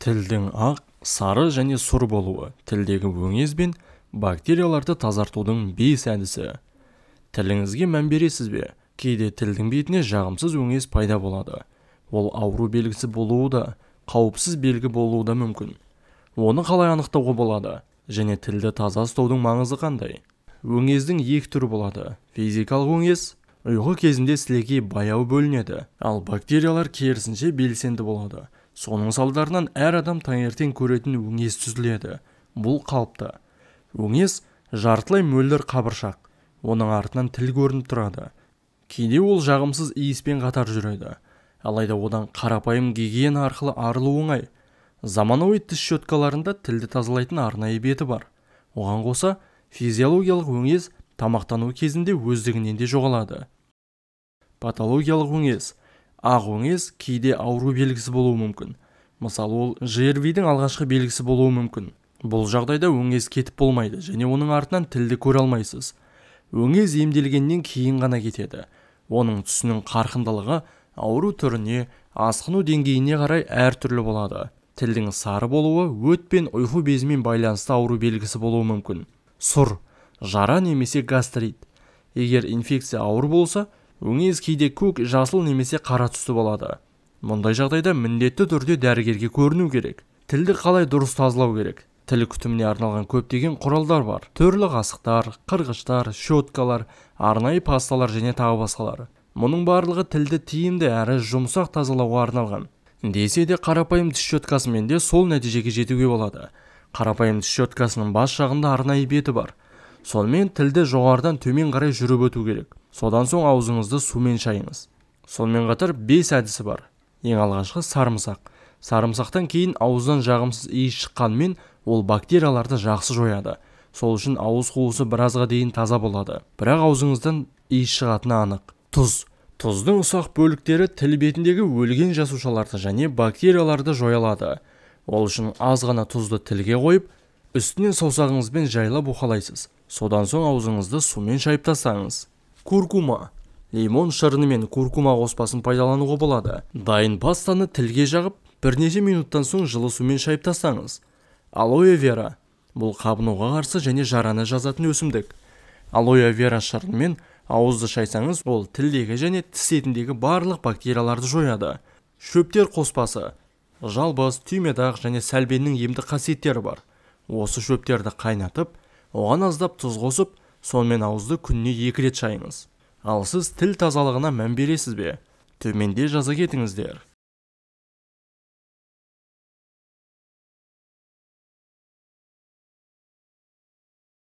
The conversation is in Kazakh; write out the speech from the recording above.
тілдің ақ сары және сұр болуы тілдегі өңез бен бактерияларды тазартудың бес әдісі тіліңізге мән бересіз бе кейде тілдің бетіне жағымсыз өңез пайда болады ол ауру белгісі болуы да қауіпсіз белгі болуы да мүмкін оны қалай анықтауға болады және тілді таза ұстаудың маңызы қандай өңездің екі түрі болады физикалық өңез ұйқы кезінде сілекей баяу бөлінеді ал бактериялар керісінше белсенді болады соның салдарынан әр адам таңертең көретін өңес түзіледі бұл қалыпты өңес жартылай мөлдір қабыршақ оның артынан тіл көрініп тұрады кейде ол жағымсыз иіспен қатар жүреді алайда одан қарапайым гигиена арқылы арылу оңай заманауи тіс щеткаларында тілді тазалайтын арнайы беті бар оған қоса физиологиялық өңес тамақтану кезінде өздігінен де жоғалады патологиялық өңес ақ өңез кейде ауру белгісі болуы мүмкін мысалы ол жрвидің алғашқы белгісі болуы мүмкін бұл жағдайда өңез кетіп болмайды және оның артынан тілді көре алмайсыз Өңез емделгеннен кейін ғана кетеді оның түсінің қарқындылығы ауру түріне асқыну деңгейіне қарай әртүрлі болады тілдің сары болуы өт пен ұйқы безімен байланысты ауру белгісі болуы мүмкін сұр жара немесе гастрит егер инфекция ауыр болса өңез кейде көк жасыл немесе қара түсті болады мұндай жағдайда міндетті түрде дәрігерге көріну керек тілді қалай дұрыс тазалау керек тіл күтіміне арналған көптеген құралдар бар түрлі қасықтар қырғыштар щеткалар арнайы пасталар және тағы басқалары мұның барлығы тілді тиімді әрі жұмсақ тазалауға арналған десе де қарапайым тіс щеткасымен де сол нәтижеге жетуге болады қарапайым тіс щеткасының бас жағында арнайы беті бар сонымен тілді жоғардан төмен қарай жүріп өту керек содан соң аузыңызды сумен шайыңыз сонымен қатар бес әдісі бар ең алғашқы сарымсақ сарымсақтан кейін ауыздан жағымсыз иіс мен ол бактерияларды жақсы жояды сол үшін ауыз қуысы біразға дейін таза болады бірақ аузыңыздан иіс шығатыны анық тұз тұздың ұсақ бөліктері тіл бетіндегі өлген жасушаларды және бактерияларды жоя ол үшін аз ғана тұзды тілге қойып үстінен саусағыңызбен жайлап уқалайсыз содан соң аузыңызды сумен шайып тастаңыз куркума лимон шырыны мен куркума қоспасын пайдалануға болады дайын пастаны тілге жағып бірнеше минуттан соң жылы сумен шайып тастаңыз алоэ вера бұл қабынуға қарсы және жараны жазатын өсімдік алоэ вера шырынымен ауызды шайсаңыз ол тілдегі және тіс етіндегі барлық бактерияларды жояды шөптер қоспасы жалбыз түйметақ және сәлбеннің емдік қасиеттері бар осы шөптерді қайнатып оған аздап тұз қосып сонымен ауызды күніне екі рет шайыңыз ал сіз тіл тазалығына мән бересіз бе төменде жаза кетіңіздер